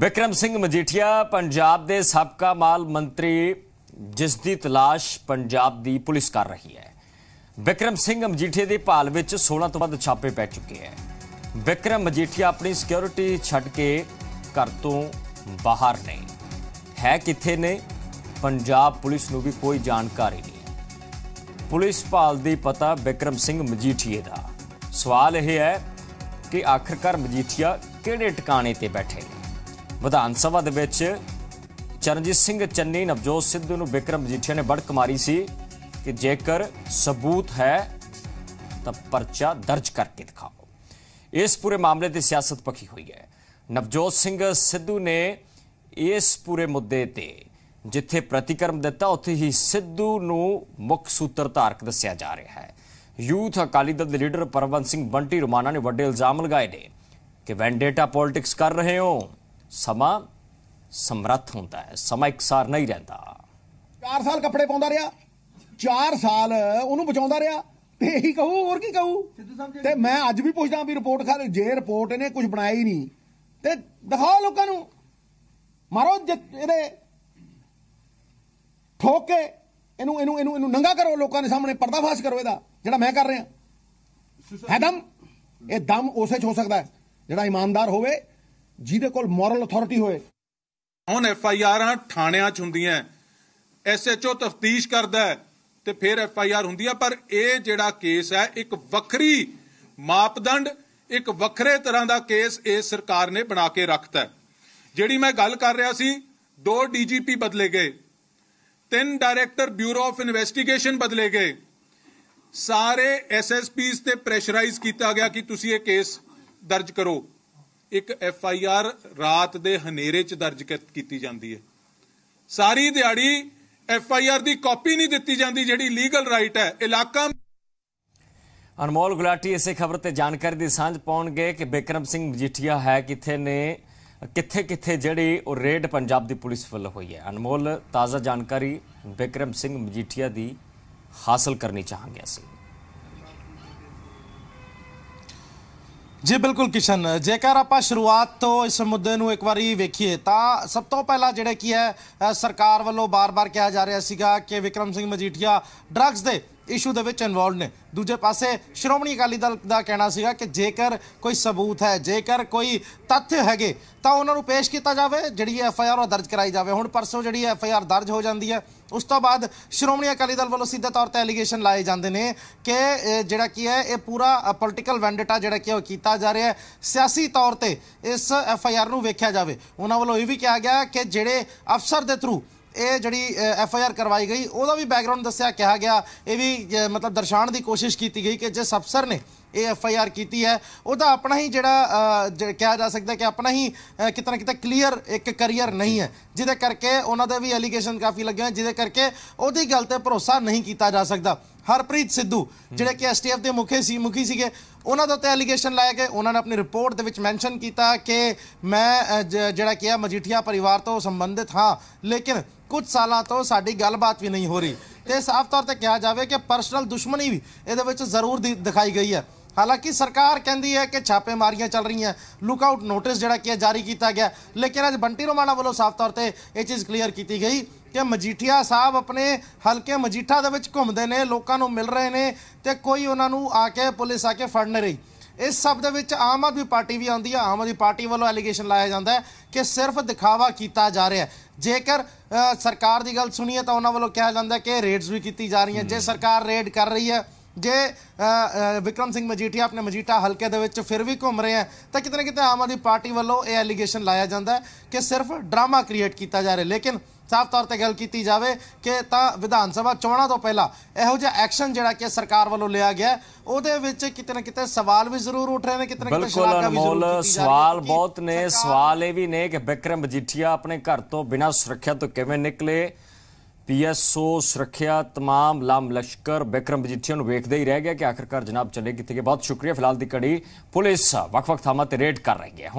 ਵਿਕਰਮ ਸਿੰਘ ਮਜੀਠੀਆ ਪੰਜਾਬ ਦੇ ਸਾਬਕਾ ਮਾਲ ਮੰਤਰੀ ਜਿਸ ਦੀ ਤਲਾਸ਼ ਪੰਜਾਬ ਦੀ ਪੁਲਿਸ ਕਰ ਰਹੀ ਹੈ ਵਿਕਰਮ ਸਿੰਘ ਮਜੀਠੀਆ ਦੇ ਭਾਲ ਵਿੱਚ 16 ਤੋਂ ਵੱਧ ਛਾਪੇ ਪੈ ਚੁੱਕੇ ਹੈ ਵਿਕਰਮ ਮਜੀਠੀਆ ਆਪਣੀ ਸਿਕਿਉਰਿਟੀ ਛੱਡ ਕੇ ਘਰ ਤੋਂ ਬਾਹਰ ਨਹੀਂ ਹੈ ਕਿੱਥੇ ਨੇ ਪੰਜਾਬ ਪੁਲਿਸ ਨੂੰ ਵੀ ਕੋਈ ਜਾਣਕਾਰੀ ਨਹੀਂ ਪੁਲਿਸ ਭਾਲ ਦੀ ਪਤਾ ਵਿਕਰਮ ਸਿੰਘ ਮਜੀਠੀਏ ਦਾ ਸਵਾਲ ਇਹ ਹੈ ਕਿ ਆਖਰਕਾਰ ਮਜੀਠੀਆ ਕਿਹੜੇ ਟਿਕਾਣੇ ਤੇ ਬੈਠੇ ਨੇ ਵਿਧਾਨ ਸਭਾ ਦੇ ਵਿੱਚ ਚਰਨਜੀਤ ਸਿੰਘ ਚੰਨੀ ਨਵਜੋਤ ਸਿੱਧੂ ਨੂੰ ਵਿਕਰਮ ਮਜੀਠੀਆ ਨੇ ਬੜਕ ਮਾਰੀ ਸੀ ਕਿ ਜੇਕਰ ਸਬੂਤ ਹੈ ਤਾਂ ਪਰਚਾ ਦਰਜ ਕਰਕੇ ਦਿਖਾਓ ਇਸ ਪੂਰੇ ਮਾਮਲੇ ਤੇ ਸਿਆਸਤ ਪੱਕੀ ਹੋਈ ਹੈ ਨਵਜੋਤ ਸਿੰਘ ਸਿੱਧੂ ਨੇ ਇਸ ਪੂਰੇ ਮੁੱਦੇ ਤੇ ਜਿੱਥੇ ਪ੍ਰਤੀਕਰਮ ਦਿੱਤਾ ਉੱਥੇ ਹੀ ਸਿੱਧੂ ਨੂੰ ਮੁੱਖ ਸੂਤਰ ਧਾਰਕ ਦੱਸਿਆ ਜਾ ਰਿਹਾ ਹੈ ਯੂਥ ਅਕਾਲੀ ਦਲ ਦੇ ਲੀਡਰ ਪਰਵੰਤ ਸਿੰਘ ਬੰਟੀ ਰੁਮਾਨਾ ਨੇ ਵੱਡੇ ਇਲਜ਼ਾਮ ਲਗਾਏ ਨੇ ਕਿ ਵੈਂਡੇਟਾ ਪੋਲਿਟਿਕਸ ਕਰ ਰਹੇ ਹੋ ਸਮਾਂ ਸਮਰੱਥ ਹੁੰਦਾ ਹੈ ਸਮਾਂ ਇਕਸਾਰ ਨਹੀਂ ਰਹਿੰਦਾ 4 ਸਾਲ ਕੱਪੜੇ ਪਾਉਂਦਾ ਰਿਹਾ 4 ਸਾਲ ਉਹਨੂੰ ਬਚਾਉਂਦਾ ਰਿਹਾ ਤੇ ਇਹੀ ਕਹੂ ਹੋਰ ਕੀ ਕਹੂ ਤੇ ਮੈਂ ਅੱਜ ਵੀ ਪੁੱਛਦਾ ਵੀ ਰਿਪੋਰਟ ਖਾ ਜੇ ਰਿਪੋਰਟ ਇਹਨੇ ਕੁਝ ਬਣਾਈ ਨਹੀਂ ਤੇ ਦਿਖਾਓ ਲੋਕਾਂ ਨੂੰ ਮਾਰੋ ਇਹਦੇ ਠੋਕੇ ਇਹਨੂੰ ਇਹਨੂੰ ਇਹਨੂੰ ਇਹਨੂੰ ਨੰਗਾ ਕਰੋ ਲੋਕਾਂ ਦੇ ਸਾਹਮਣੇ ਪਰਦਾਫਾਸ਼ ਕਰੋ ਇਹਦਾ ਜਿਹੜਾ ਮੈਂ ਕਰ ਰਿਹਾ ਹੈ ਦਮ ਇਹ ਦਮ ਉਸੇ ਚ ਹੋ ਸਕਦਾ ਹੈ ਜਿਹੜਾ ਇਮਾਨਦਾਰ ਹੋਵੇ ਜਿਹਦੇ ਕੋਲ ਮੋਰਲ ਅਥਾਰਟੀ ਹੋਏ ਹੁਣ ਐਫ ਆਈ ਆਰਾਂ ਥਾਣਿਆਂ 'ਚ ਹੁੰਦੀਆਂ ਐਸ ਐਚ ਓ ਤਫਤੀਸ਼ ਕਰਦਾ ਤੇ ਫਿਰ ਐਫ ਆਈ ਆਰ ਹੁੰਦੀ ਆ ਪਰ ਇਹ ਜਿਹੜਾ ਕੇਸ ਹੈ ਇੱਕ ਵੱਖਰੀ ਮਾਪਦੰਡ ਇੱਕ ਵੱਖਰੇ ਤਰ੍ਹਾਂ ਦਾ ਕੇਸ ਇਹ ਸਰਕਾਰ ਨੇ ਬਣਾ ਕੇ ਰੱਖਤਾ ਜਿਹੜੀ ਮੈਂ ਗੱਲ ਕਰ ਰਿਹਾ ਸੀ ਦੋ ਡੀਜੀਪੀ ਬਦਲੇ ਗਏ ਤਿੰਨ ਡਾਇਰੈਕਟਰ ਬਿਊਰੋ ਆਫ ਇਨਵੈਸਟੀਗੇਸ਼ਨ ਬਦਲੇ ਗਏ ਸਾਰੇ ਐਸਐਸਪੀਸ ਤੇ ਪ੍ਰੈਸ਼ਰਾਈਜ਼ ਕੀਤਾ ਗਿਆ ਕਿ ਤੁਸੀਂ ਇਹ ਕੇਸ ਦਰਜ ਕਰੋ ਇੱਕ ਐਫ ਆਈ ਆਰ ਰਾਤ ਦੇ ਹਨੇਰੇ 'ਚ ਦਰਜ ਕੀਤੀ ਜਾਂਦੀ ਹੈ ਸਾਰੀ ਦਿਹਾੜੀ ਐਫ ਆਈ ਆਰ ਦੀ ਕਾਪੀ ਨਹੀਂ ਦਿੱਤੀ ਜਾਂਦੀ ਜਿਹੜੀ ਲੀਗਲ ਰਾਈਟ ਹੈ ਇਲਾਕਾ ਅਨਮੋਲ ਗੁਲਾਟੀ ਇਸੇ ਖਬਰ ਤੇ ਜਾਣਕਾਰੀ ਦੀ ਸਾਂਝ ਪਾਉਣਗੇ ਕਿ ਬਿਕਰਮ ਸਿੰਘ ਮਜੀਠੀਆ ਹੈ ਕਿੱਥੇ ਨੇ ਕਿੱਥੇ ਕਿੱਥੇ ਜਿਹੜੀ ਉਹ ਰੇਡ ਪੰਜਾਬ ਦੀ ਪੁਲਿਸ ਵੱਲ ਹੋਈ ਹੈ ਅਨਮੋਲ ਤਾਜ਼ਾ ਜਾਣਕਾਰੀ ਬਿਕਰਮ ਸਿੰਘ ਮਜੀਠੀਆ ਦੀ ਹਾਸਲ ਕਰਨੀ ਚਾਹਾਂਗੇ ਅਸੀਂ ਜੀ ਬਿਲਕੁਲ ਕਿਸ਼ਨ ਜੇਕਰ ਆਪਾਂ ਸ਼ੁਰੂਆਤ ਤੋਂ ਇਸ ਮੁੱਦੇ ਨੂੰ ਇੱਕ ਵਾਰੀ ਵੇਖੀਏ ਤਾਂ ਸਭ ਤੋਂ ਪਹਿਲਾਂ ਜਿਹੜਾ ਕੀ ਹੈ ਸਰਕਾਰ ਵੱਲੋਂ ਬਾਰ-ਬਾਰ ਕਿਹਾ ਜਾ ਰਿਹਾ ਸੀਗਾ ਕਿ ਵਿਕਰਮ ਸਿੰਘ ਮਜੀਠੀਆ ਡਰੱਗਸ ਦੇ ਇਸ਼ੂ ਦੇ ਵਿੱਚ ਇਨਵੋਲਡ ਨੇ ਦੂਜੇ ਪਾਸੇ ਸ਼੍ਰੋਮਣੀ ਅਕਾਲੀ ਦਲ ਦਾ ਕਹਿਣਾ ਸੀਗਾ ਕਿ ਜੇਕਰ ਕੋਈ ਸਬੂਤ ਹੈ ਜੇਕਰ ਕੋਈ ਤੱਥ ਹੈਗੇ ਤਾਂ ਉਹਨਾਂ ਨੂੰ ਪੇਸ਼ ਕੀਤਾ ਜਾਵੇ ਜਿਹੜੀ ਐਫ ਆਈ ਆਰ ਉਹ ਦਰਜ ਕਰਾਈ ਜਾਵੇ ਹੁਣ ਪਰਸੋਂ ਜਿਹੜੀ ਐਫ ਆਈ ਆਰ ਦਰਜ ਹੋ ਜਾਂਦੀ ਹੈ ਉਸ ਤੋਂ ਬਾਅਦ ਸ਼੍ਰੋਮਣੀ ਅਕਾਲੀ ਦਲ ਵੱਲੋਂ ਸਿੱਧੇ ਤੌਰ ਤੇ ਐਲੀਗੇਸ਼ਨ ਲਾਏ ਜਾਂਦੇ ਨੇ ਕਿ ਜਿਹੜਾ ਕੀ ਹੈ ਇਹ ਪੂਰਾ ਪੋਲਿਟੀਕਲ ਵੈਂਡਟਾ ਜਿਹੜਾ ਕੀ ਉਹ ਕੀਤਾ ਜਾ ਰਿਹਾ ਹੈ ਸਿਆਸੀ ਤੌਰ ਤੇ ਇਸ ਐਫ ਆਈ ਆਰ ਨੂੰ ਵੇਖਿਆ ਜਾਵੇ ਉਹਨਾਂ ਵੱਲੋਂ ਇਹ ਵੀ ਕਿਹਾ ਗਿਆ ਕਿ ਜਿਹੜੇ ਅਫਸਰ ਦੇ ਥਰੂ ਇਹ ਜਿਹੜੀ ਐਫ ਆਈ ਆਰ ਕਰਵਾਈ ਗਈ ਉਹਦਾ ਵੀ ਬੈਕਗ੍ਰਾਉਂਡ ਦੱਸਿਆ ਕਿਹਾ ਗਿਆ ਇਹ ਵੀ ਮਤਲਬ ਦਰਸਾਉਣ ਦੀ ਕੋਸ਼ਿਸ਼ ਕੀਤੀ ਗਈ ਕਿ ਜਿਸ ਅਫਸਰ ਨੇ ਇਹ ਐਫ ਆਈ ਆਰ ਕੀਤੀ ਹੈ ਉਹਦਾ ਆਪਣਾ ਹੀ ਜਿਹੜਾ ਕਿਹਾ ਜਾ ਸਕਦਾ ਕਿ ਆਪਣਾ ਹੀ ਕਿਤਨਾ ਕਿਤੇ ਕਲੀਅਰ ਇੱਕ ਕੈਰੀਅਰ ਨਹੀਂ ਹੈ ਜਿਹਦੇ ਕਰਕੇ ਉਹਨਾਂ ਦੇ ਵੀ ਐਲੀਗੇਸ਼ਨ ਕਾਫੀ ਲੱਗੇ ਹੋਏ ਜਿਹਦੇ ਕਰਕੇ ਉਹਦੀ ਗੱਲ ਤੇ ਭਰੋਸਾ ਨਹੀਂ ਕੀਤਾ ਜਾ ਸਕਦਾ ਹਰਪ੍ਰੀਤ ਸਿੱਧੂ ਜਿਹੜੇ ਕਿ ਐਸਟੀਐਫ ਦੇ ਮੁਖੀ ਸੀ ਮੁਖੀ ਸੀਗੇ ਉਹਨਾਂ ਦਾ ਤੇ ਐਲੀਗੇਸ਼ਨ ਲਾਇਆ ਕਿ ਉਹਨਾਂ ਨੇ ਆਪਣੀ ਰਿਪੋਰਟ ਦੇ ਵਿੱਚ ਮੈਂਸ਼ਨ ਕੀਤਾ ਕਿ ਮੈਂ ਜਿਹੜਾ ਕਿ ਮਜੀਠੀਆ ਪਰਿਵਾਰ ਤੋਂ ਸੰਬੰਧਿਤ ਹਾਂ ਲੇਕਿਨ ਕੁਝ ਸਾਲਾਂ ਤੋਂ ਸਾਡੀ ਗੱਲਬਾਤ ਵੀ ਨਹੀਂ ਹੋ ਰਹੀ ਤੇ ਸਾਫ਼ ਤੌਰ ਤੇ ਕਿਹਾ ਜਾਵੇ ਕਿ ਪਰਸਨਲ ਦੁਸ਼ਮਣੀ ਵੀ ਇਹਦੇ ਵਿੱਚ ਜ਼ਰੂਰ ਦਿਖਾਈ ਗਈ ਹੈ ਹਾਲਾਂਕਿ ਸਰਕਾਰ ਕਹਿੰਦੀ ਹੈ ਕਿ ਛਾਪੇਮਾਰੀਆਂ ਚੱਲ ਰਹੀਆਂ ਲੁੱਕ ਆਊਟ ਨੋਟਿਸ ਜਿਹੜਾ ਕਿ ਜਾਰੀ ਕੀਤਾ ਗਿਆ ਲੇਕਿਨ ਅੱਜ ਬੰਟੀ ਰੋਮਾਣਾ ਵੱਲੋਂ ਸਾਫ਼ ਤੌਰ ਤੇ ਇਹ ਚੀਜ਼ ਕਲੀਅਰ ਕੀਤੀ ਗਈ ਕਿ ਮਜੀਠੀਆ ਸਾਹਿਬ ਆਪਣੇ ਹਲਕੇ ਮਜੀਠਾ ਦੇ ਵਿੱਚ ਘੁੰਮਦੇ ਨੇ ਲੋਕਾਂ ਨੂੰ ਮਿਲ ਰਹੇ ਨੇ ਤੇ ਕੋਈ ਉਹਨਾਂ ਨੂੰ ਆ ਕੇ ਪੁਲਿਸ ਆ ਕੇ ਫੜਨ ਨਹੀਂ ਰਹੀ ਇਸ ਸਭ ਦੇ ਵਿੱਚ ਆਮ ਆਦਮੀ ਪਾਰਟੀ ਵੀ ਆਉਂਦੀ ਹੈ ਆਮ ਆਦਮੀ ਪਾਰਟੀ ਵੱਲੋਂ ਐਲੀਗੇਸ਼ਨ ਲਾਇਆ ਜਾਂਦਾ ਹੈ ਕਿ ਸਿਰਫ ਦਿਖਾਵਾ ਕੀਤਾ ਜਾ ਰਿਹਾ ਹੈ ਜੇਕਰ ਸਰਕਾਰ ਦੀ ਗੱਲ ਸੁਣੀਏ ਤਾਂ ਉਹਨਾਂ ਵੱਲੋਂ ਕਿਹਾ ਜਾਂਦਾ ਕਿ ਰੇਡਸ ਵੀ ਕੀਤੀ ਜਾ ਰਹੀਆਂ ਜੇ ਸਰਕਾਰ ਰੇਡ ਕਰ ਰਹੀ ਹੈ ਜੇ ਵਿਕਰਮ ਸਿੰਘ ਮਜੀਠੀਆ ਆਪਣੇ ਮਜੀਠਾ ਹਲਕੇ ਦੇ ਵਿੱਚ ਫਿਰ ਵੀ ਘੁੰਮ ਰਹੇ ਆ ਤਾਂ ਕਿਤੇ ਨਾ ਕਿਤੇ ਆਮ ਆਦਮੀ ਪਾਰਟੀ ਵੱਲੋਂ ਇਹ ਐਲੀਗੇਸ਼ਨ ਲਾਇਆ ਜਾਂਦਾ ਹੈ ਕਿ ਸਿਰਫ ਡਰਾਮਾ ਕ੍ਰੀਏਟ ਕੀਤਾ ਜਾ ਰਿਹਾ ਲੇਕਿਨ ਸਾਫ਼ ਤੌਰ ਤੇ ਗੱਲ ਕੀਤੀ ਜਾਵੇ ਕਿ ਤਾਂ ਵਿਧਾਨ ਸਭਾ ਚੋਣਾਂ ਤੋਂ ਪਹਿਲਾਂ ਇਹੋ ਜਿਹਾ ਐਕਸ਼ਨ ਜਿਹੜਾ ਕਿ ਸਰਕਾਰ ਵੱਲੋਂ ਲਿਆ ਗਿਆ ਉਹਦੇ ਵਿੱਚ ਕਿਤੇ ਨਾ ਕਿਤੇ ਸਵਾਲ ਵੀ ਜ਼ਰੂਰ ਉੱਠ ਰਹੇ ਨੇ ਕਿਤੇ ਨਾ ਕਿਤੇ ਸ਼ਲਾਘਾ ਵੀ ਜ਼ਰੂਰ ਕੀਤੀ ਸਵਾਲ ਬਹੁਤ ਨੇ ਸਵਾਲ ਇਹ ਵੀ ਨੇ ਕਿ ਵਿਕਰਮ ਮਜੀਠੀਆ ਆਪਣੇ ਘਰ ਤੋਂ ਬਿਨਾਂ ਸੁਰੱਖਿਆ ਤੋਂ ਕਿਵੇਂ ਨਿਕਲੇ ਪੀਐਸਓ ਸੁਰੱਖਿਆ तमाम ਲਾਮ ਲਸ਼ਕਰ ਬਿਕਰਮ ਮਜੀਠੀਆ ਨੂੰ ਵੇਖਦੇ ਹੀ ਰਹਿ ਗਿਆ ਕਿ ਆਖਰਕਾਰ ਜਨਾਬ ਚਲੇ ਕਿੱਥੇ ਗਏ ਬਹੁਤ ਸ਼ੁਕਰੀਆ ਫਿਲਹਾਲ ਦੀ ਕੜੀ ਪੁਲਿਸ ਵਕ ਵਕ ਥਾਮਾ ਤੇ ਰੇਡ ਕਰ ਰਹੀ ਹੈ